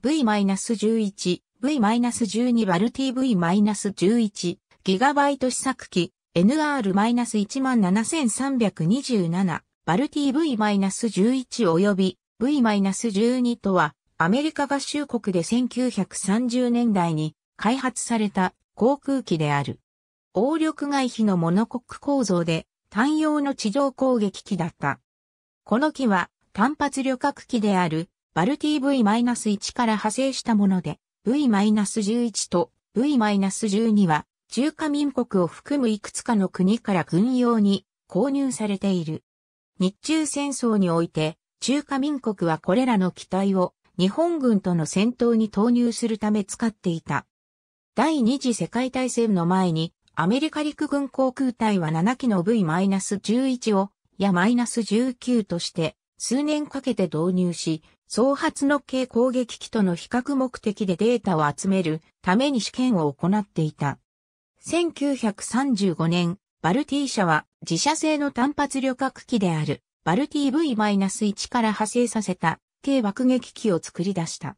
V-11、V-12 バル TV-11、GB 試作機 NR-17327 バル TV-11 及び V-12 とはアメリカ合衆国で1930年代に開発された航空機である。応力外費のモノコック構造で単用の地上攻撃機だった。この機は単発旅客機であるバルティ V-1 から派生したもので、V-11 と V-12 は中華民国を含むいくつかの国から軍用に購入されている。日中戦争において、中華民国はこれらの機体を日本軍との戦闘に投入するため使っていた。第二次世界大戦の前に、アメリカ陸軍航空隊は7機の V-11 を、や -19 として、数年かけて導入し、創発の軽攻撃機との比較目的でデータを集めるために試験を行っていた。1935年、バルティ社は自社製の単発旅客機であるバルティ V-1 から派生させた軽爆撃機を作り出した。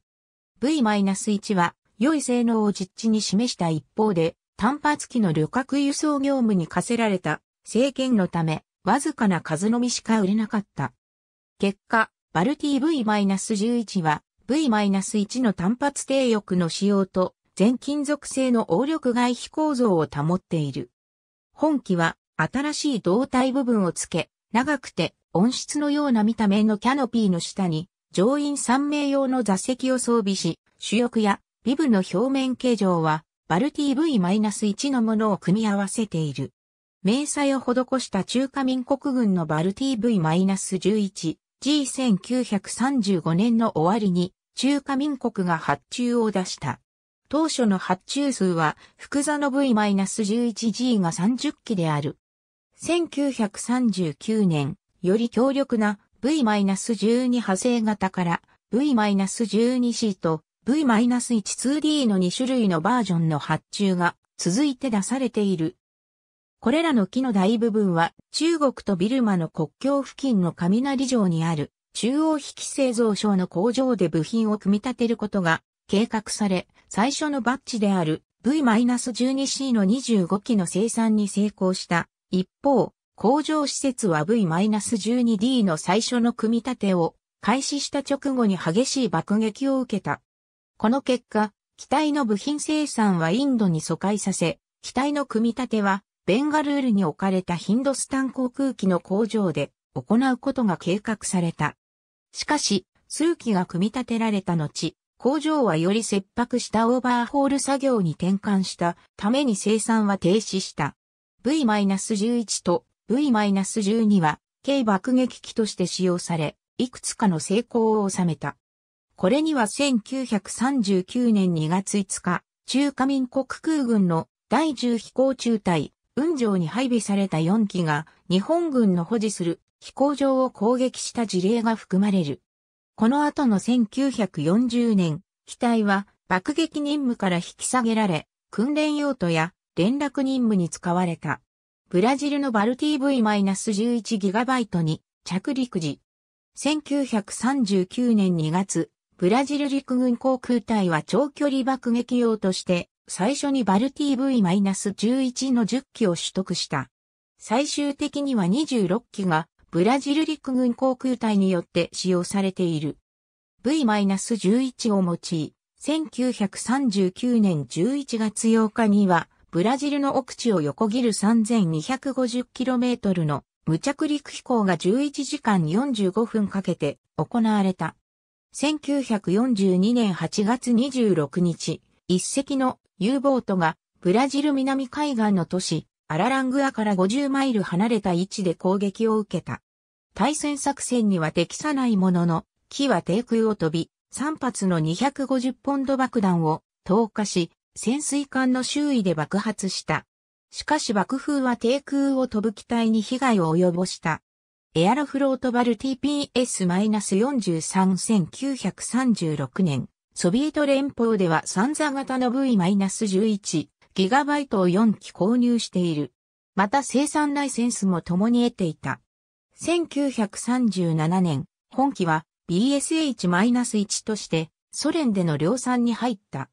V-1 は良い性能を実地に示した一方で単発機の旅客輸送業務に課せられた制限のためわずかな数のみしか売れなかった。結果、バルティ V-11 は V-1 の単発低翼の仕様と全金属製の応力外皮構造を保っている。本機は新しい胴体部分をつけ、長くて温室のような見た目のキャノピーの下に乗員3名用の座席を装備し、主翼やビブの表面形状はバルティ V-1 のものを組み合わせている。明細を施した中華民国軍のバルティ V-11 G1935 年の終わりに中華民国が発注を出した。当初の発注数は、福座の V-11G が30機である。1939年、より強力な V-12 派生型から V-12C と V-12D の2種類のバージョンの発注が続いて出されている。これらの木の大部分は中国とビルマの国境付近の雷城にある中央引き製造所の工場で部品を組み立てることが計画され、最初のバッジである V-12C の25機の生産に成功した。一方、工場施設は V-12D の最初の組み立てを開始した直後に激しい爆撃を受けた。この結果、機体の部品生産はインドに疎開させ、機体の組み立てはベンガルールに置かれたヒンドスタン航空機の工場で行うことが計画された。しかし、数機が組み立てられた後、工場はより切迫したオーバーホール作業に転換したために生産は停止した。V-11 と V-12 は軽爆撃機として使用され、いくつかの成功を収めた。これには1939年2月5日、中華民国空軍の第10飛行中隊雲上に配備された4機が日本軍の保持する飛行場を攻撃した事例が含まれる。この後の1940年、機体は爆撃任務から引き下げられ、訓練用途や連絡任務に使われた。ブラジルのバル t V-11GB に着陸時。1939年2月、ブラジル陸軍航空隊は長距離爆撃用として最初にバル TV-11 の10機を取得した。最終的には26機がブラジル陸軍航空隊によって使用されている。V-11 を用い、1939年11月8日には、ブラジルの奥地を横切る 3250km の無着陸飛行が11時間45分かけて行われた。1942年8月26日、一隻の U ボートがブラジル南海岸の都市アララングアから50マイル離れた位置で攻撃を受けた。対戦作戦には適さないものの、機は低空を飛び、3発の250ポンド爆弾を投下し、潜水艦の周囲で爆発した。しかし爆風は低空を飛ぶ機体に被害を及ぼした。エアロフロートバル TPS-43-1936 年ソビエト連邦では三座型の V-11 ギガバイトを4機購入している。また生産ライセンスも共に得ていた。1937年、本機は BSH-1 としてソ連での量産に入った。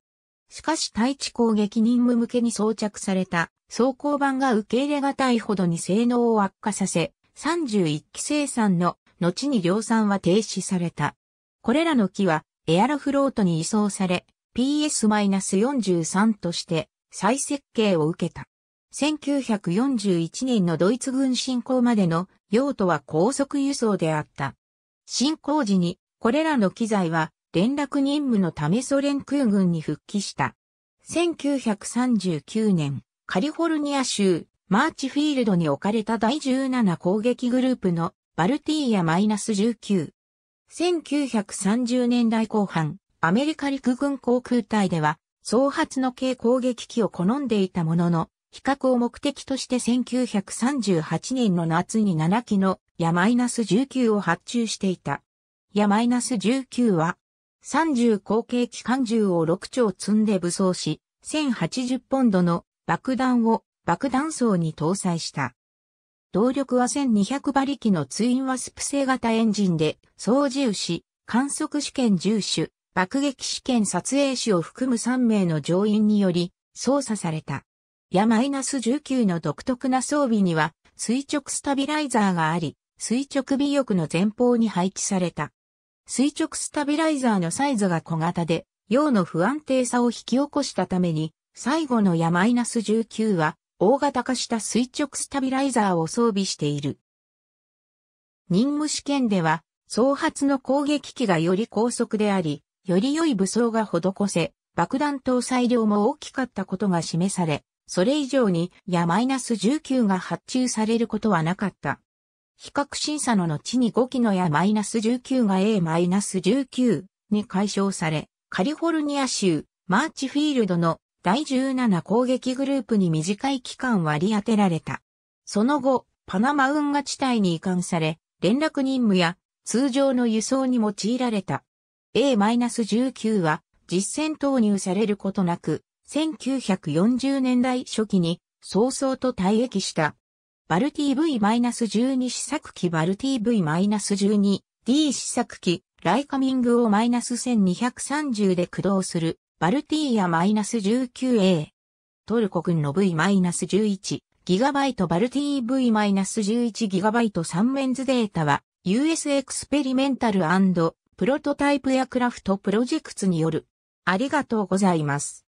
しかし対地攻撃任務向けに装着された装甲版が受け入れがたいほどに性能を悪化させ、31機生産の後に量産は停止された。これらの機はエアロフロートに移送され、PS-43 として再設計を受けた。1941年のドイツ軍侵攻までの用途は高速輸送であった。侵攻時にこれらの機材は連絡任務のためソ連空軍に復帰した。1939年、カリフォルニア州マーチフィールドに置かれた第17攻撃グループのバルティーヤ -19 1930年代後半、アメリカ陸軍航空隊では、総発の軽攻撃機を好んでいたものの、比較を目的として1938年の夏に7機のヤマイナス19を発注していた。ヤマイナス19は、30後継機関銃を6丁積んで武装し、1080ポンドの爆弾を爆弾層に搭載した。動力は1200馬力のツインワスプ製型エンジンで、操縦士、観測試験重視、爆撃試験撮影士を含む3名の乗員により操作された。ヤマイナス -19 の独特な装備には垂直スタビライザーがあり、垂直尾翼の前方に配置された。垂直スタビライザーのサイズが小型で、用の不安定さを引き起こしたために、最後のヤマイナス -19 は大型化した垂直スタビライザーを装備している。任務試験では、総発の攻撃機がより高速であり、より良い武装が施せ、爆弾搭載量も大きかったことが示され、それ以上にやマイナス19が発注されることはなかった。比較審査の後に5機のやマイナス19が A マイナス19に解消され、カリフォルニア州マーチフィールドの第17攻撃グループに短い期間割り当てられた。その後、パナマ運河地帯に移管され、連絡任務や通常の輸送に用いられた。A-19 は実戦投入されることなく、1940年代初期に早々と退役した。バル TV-12 試作機バル TV-12D 試作機ライカミングを -1230 で駆動するバルティーヤ -19A。トルコ軍の V-11 ギガバイトバルティー V-11 ギガバイト3面図データは US エクスペリメンタルプロトタイプエアクラフトプロジェクツによる。ありがとうございます。